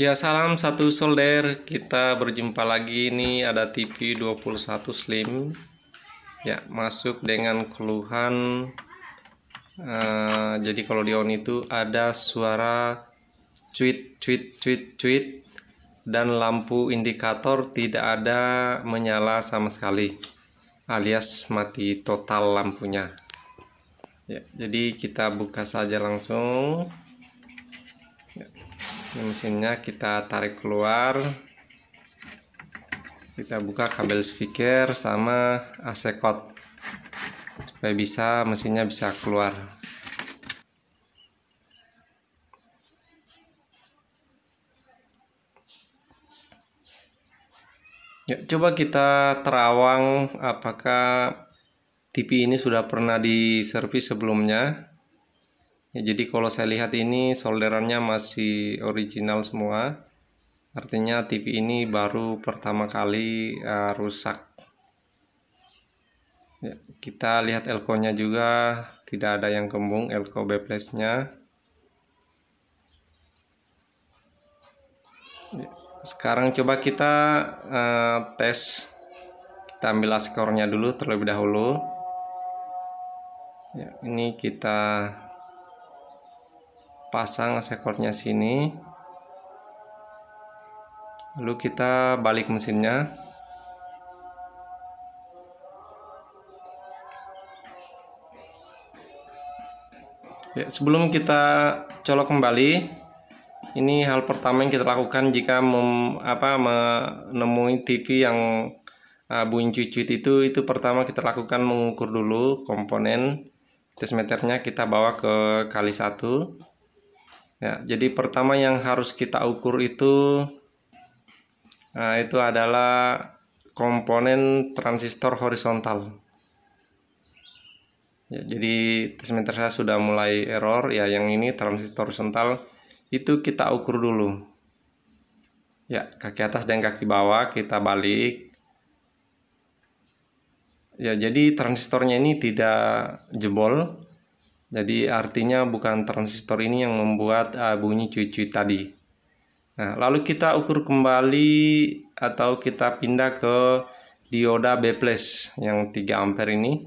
Ya salam satu solder, kita berjumpa lagi ini ada TV 21 Slim Ya masuk dengan keluhan uh, Jadi kalau di on itu ada suara tweet tweet tweet tweet Dan lampu indikator tidak ada menyala sama sekali Alias mati total lampunya ya, Jadi kita buka saja langsung ini mesinnya kita tarik keluar kita buka kabel speaker sama AC cord supaya bisa mesinnya bisa keluar ya coba kita terawang apakah TV ini sudah pernah diservis sebelumnya ya, jadi kalau saya lihat ini solderannya masih original semua artinya TV ini baru pertama kali uh, rusak ya, kita lihat elko nya juga tidak ada yang kembung elko backplash nya ya, sekarang coba kita uh, tes kita ambil skornya dulu terlebih dahulu ya, ini kita pasang sekornya sini lalu kita balik mesinnya ya, sebelum kita colok kembali ini hal pertama yang kita lakukan jika mem, apa, menemui TV yang uh, bunyi cuit itu itu pertama kita lakukan mengukur dulu komponen test meternya kita bawa ke kali satu Ya, jadi pertama yang harus kita ukur itu nah, itu adalah komponen transistor horizontal. Ya, jadi tesmeter saya sudah mulai error ya yang ini transistor horizontal itu kita ukur dulu. Ya, kaki atas dan kaki bawah kita balik. Ya, jadi transistornya ini tidak jebol, jadi artinya bukan transistor ini yang membuat uh, bunyi cuci tadi. Nah, lalu kita ukur kembali atau kita pindah ke dioda B+ yang 3 ampere ini.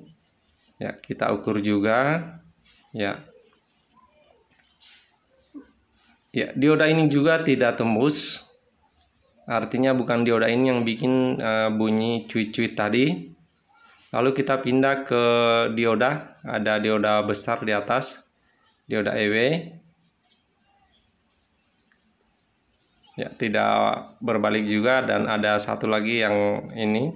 Ya, kita ukur juga. Ya. Ya, dioda ini juga tidak tembus. Artinya bukan dioda ini yang bikin uh, bunyi cuit tadi lalu kita pindah ke dioda ada dioda besar di atas dioda EW ya tidak berbalik juga dan ada satu lagi yang ini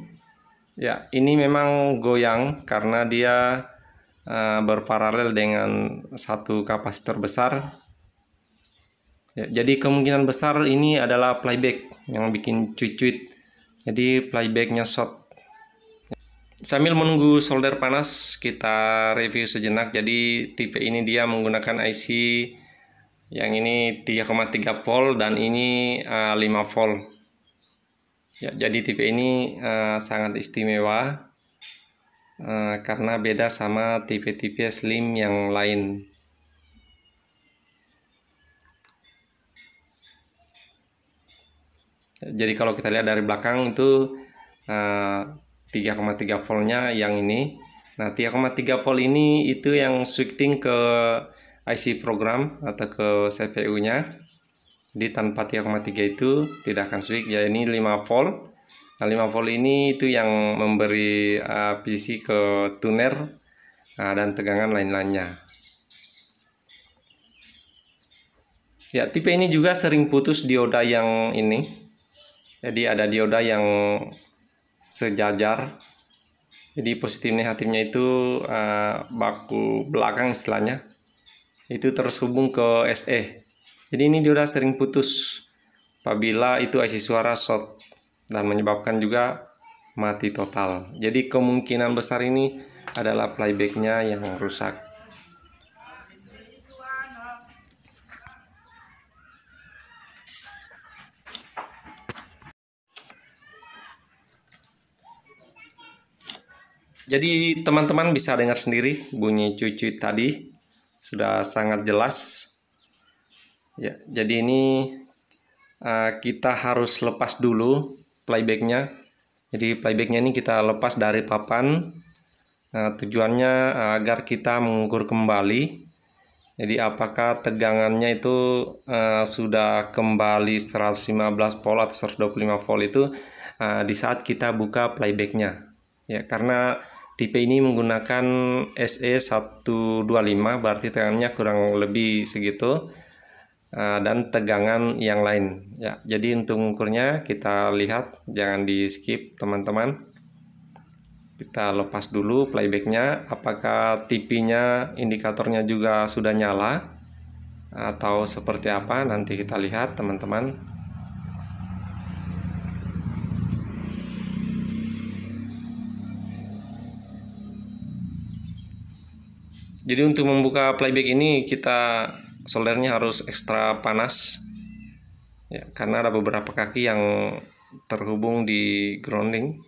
ya ini memang goyang karena dia uh, berparalel dengan satu kapasitor besar ya, jadi kemungkinan besar ini adalah playback yang bikin cuit-cuit jadi playbacknya short Sambil menunggu solder panas, kita review sejenak. Jadi tipe ini dia menggunakan IC yang ini 3,3 volt dan ini uh, eh, 5 volt. Ya, jadi tipe ini uh, sangat istimewa uh, karena beda sama tipe-tipe slim yang lain. Jadi kalau kita lihat dari belakang itu uh, 3,3 voltnya yang ini nah 3,3 volt ini itu yang switching ke IC program atau ke CPU nya jadi tanpa 3,3 itu tidak akan switch ya ini 5 volt nah 5 volt ini itu yang memberi uh, PC ke tuner uh, dan tegangan lain-lainnya ya tipe ini juga sering putus dioda yang ini jadi ada dioda yang sejajar jadi positif negatifnya itu uh, baku belakang istilahnya itu terus hubung ke SE jadi ini dia udah sering putus apabila itu IC suara short dan menyebabkan juga mati total jadi kemungkinan besar ini adalah playbacknya yang rusak Jadi teman-teman bisa dengar sendiri bunyi cucu tadi sudah sangat jelas. Ya, jadi ini uh, kita harus lepas dulu playbacknya. Jadi playbacknya ini kita lepas dari papan. Uh, tujuannya uh, agar kita mengukur kembali. Jadi apakah tegangannya itu uh, sudah kembali 115 volt atau 125 volt itu uh, di saat kita buka playbacknya. Ya, karena Tipe ini menggunakan SE125 berarti tegangannya kurang lebih segitu eh, dan tegangan yang lain ya. Jadi untuk mengukurnya kita lihat jangan di skip teman-teman. Kita lepas dulu playbacknya apakah tv indikatornya juga sudah nyala atau seperti apa nanti kita lihat teman-teman. Jadi untuk membuka playback ini kita soldernya harus ekstra panas ya karena ada beberapa kaki yang terhubung di grounding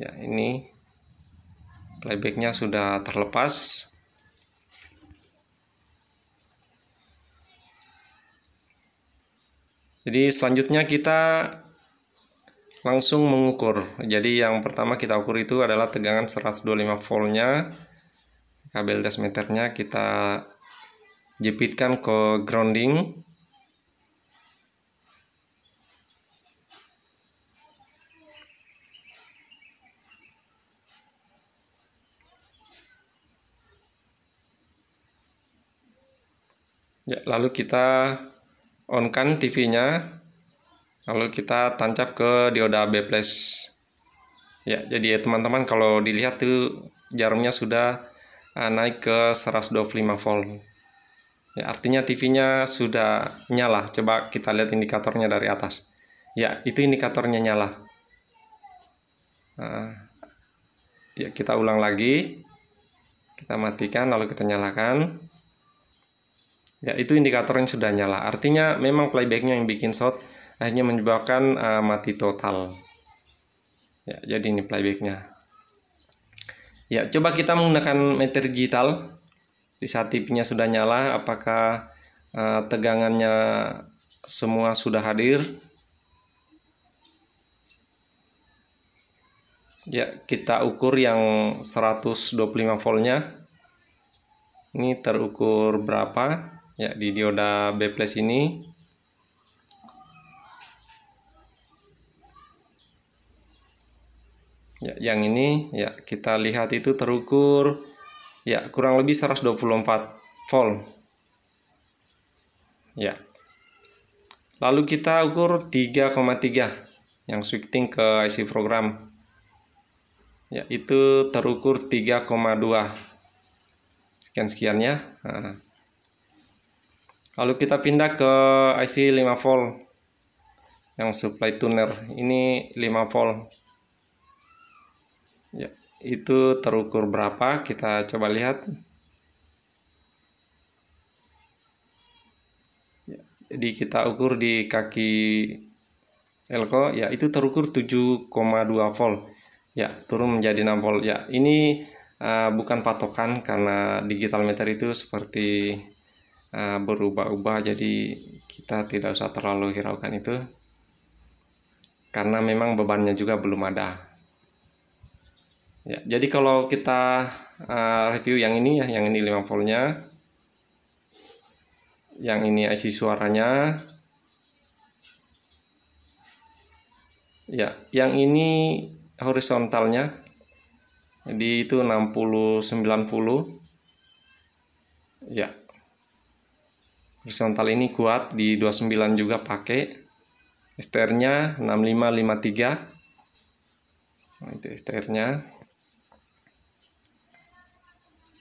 ya ini playbacknya sudah terlepas jadi selanjutnya kita langsung mengukur jadi yang pertama kita ukur itu adalah tegangan 125 voltnya nya kabel dasmeternya kita jepitkan ke grounding Ya, lalu kita on kan TV-nya. Lalu kita tancap ke dioda B+. plus Ya, jadi ya teman-teman kalau dilihat tuh jarumnya sudah Ah, naik ke 125 volt. Ya, artinya TV-nya sudah nyala. Coba kita lihat indikatornya dari atas. Ya, itu indikatornya nyala. Nah, ya, kita ulang lagi. Kita matikan lalu kita nyalakan. Ya, itu indikatornya sudah nyala. Artinya memang playbacknya yang bikin short akhirnya menyebabkan uh, mati total. Ya, jadi ini playbacknya. Ya, coba kita menggunakan meter digital. Di saat TV-nya sudah nyala, apakah uh, tegangannya semua sudah hadir? Ya, kita ukur yang 125 voltnya. Ini terukur berapa? Ya, di dioda B+ plus ini ya, yang ini ya kita lihat itu terukur ya kurang lebih 124 volt ya lalu kita ukur 3,3 yang switching ke IC program ya itu terukur 3,2 sekian-sekian ya nah. lalu kita pindah ke IC 5 volt yang supply tuner ini 5 volt Ya, itu terukur berapa? Kita coba lihat. Ya, jadi kita ukur di kaki elko, ya itu terukur 7,2 volt. Ya, turun menjadi 6 volt. Ya, ini uh, bukan patokan karena digital meter itu seperti uh, berubah-ubah jadi kita tidak usah terlalu hiraukan itu karena memang bebannya juga belum ada Ya, jadi kalau kita uh, review yang ini ya, yang ini 5 voltnya, yang ini IC suaranya, ya, yang ini horizontalnya, jadi itu 60 90, ya, horizontal ini kuat di 29 juga pakai, STR-nya 6553, nah, itu STR-nya.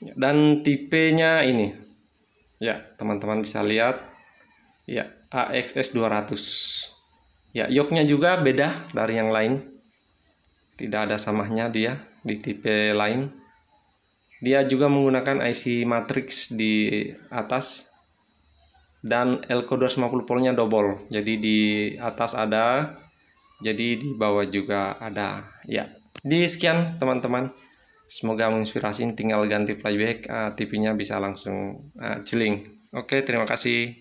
Ya. dan tipenya ini ya teman-teman bisa lihat ya AXS 200 ya yoknya juga beda dari yang lain tidak ada samanya dia di tipe lain dia juga menggunakan IC matrix di atas dan elko 250 voltnya double jadi di atas ada jadi di bawah juga ada ya di sekian teman-teman Semoga menginspirasi. Tinggal ganti playback, uh, eh, TV-nya bisa langsung uh, jeling. Oke, terima kasih.